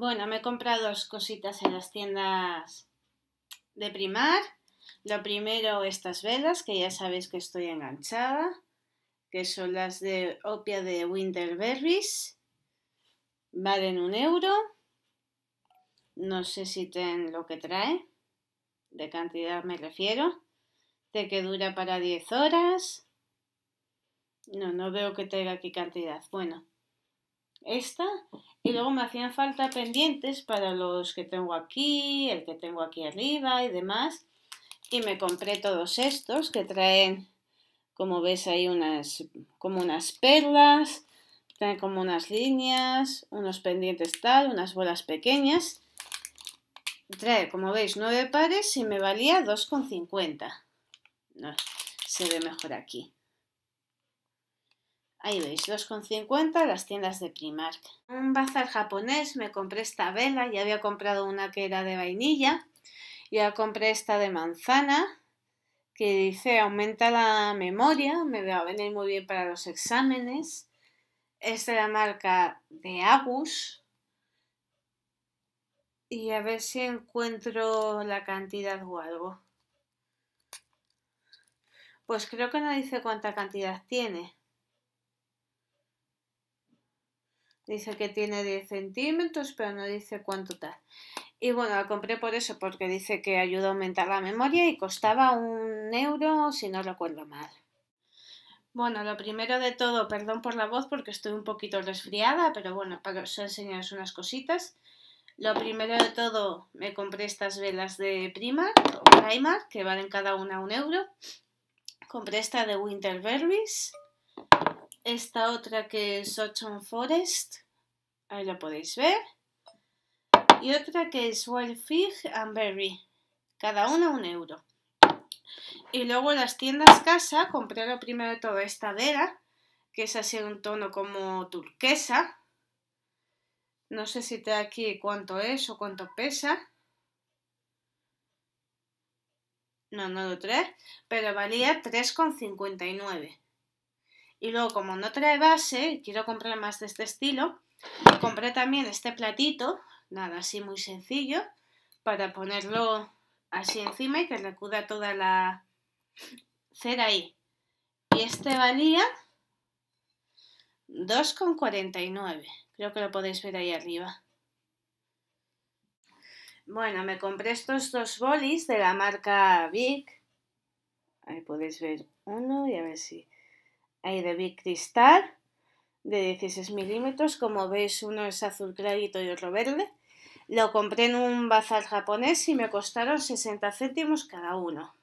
Bueno, me he comprado dos cositas en las tiendas de primar. Lo primero, estas velas, que ya sabéis que estoy enganchada, que son las de Opia de Winterberries. Valen un euro. No sé si ten lo que trae, de cantidad me refiero. De que dura para 10 horas. No, no veo que tenga aquí cantidad. Bueno, esta y luego me hacían falta pendientes para los que tengo aquí, el que tengo aquí arriba y demás. Y me compré todos estos que traen, como ves ahí, unas, como unas perlas, traen como unas líneas, unos pendientes tal, unas bolas pequeñas. Trae, como veis, nueve pares y me valía 2,50. se ve mejor aquí. Ahí veis, 2,50 las tiendas de Primark. Un bazar japonés, me compré esta vela, ya había comprado una que era de vainilla, ya compré esta de manzana, que dice aumenta la memoria, me va a venir muy bien para los exámenes. Es de la marca de Agus. Y a ver si encuentro la cantidad o algo. Pues creo que no dice cuánta cantidad tiene. Dice que tiene 10 centímetros, pero no dice cuánto tal. Y bueno, la compré por eso, porque dice que ayuda a aumentar la memoria y costaba un euro, si no recuerdo mal. Bueno, lo primero de todo, perdón por la voz porque estoy un poquito resfriada, pero bueno, para os enseñaros unas cositas. Lo primero de todo, me compré estas velas de Primark o Primark, que valen cada una un euro. Compré esta de Winter Berries, esta otra que es Ocean Forest, ahí la podéis ver, y otra que es Wild Fig and Berry, cada una un euro. Y luego las tiendas casa, compré lo primero de todo esta Vera que es así un tono como turquesa. No sé si te aquí cuánto es o cuánto pesa. No, no lo trae, pero valía 3,59. Y luego, como no trae base, quiero comprar más de este estilo, compré también este platito, nada, así muy sencillo, para ponerlo así encima y que recuda toda la cera ahí. Y este valía 2,49. Creo que lo podéis ver ahí arriba. Bueno, me compré estos dos bolis de la marca Big. Ahí podéis ver uno y a ver si hay de Big Cristal de 16 milímetros, como veis uno es azul clarito y otro verde. Lo compré en un bazar japonés y me costaron 60 céntimos cada uno.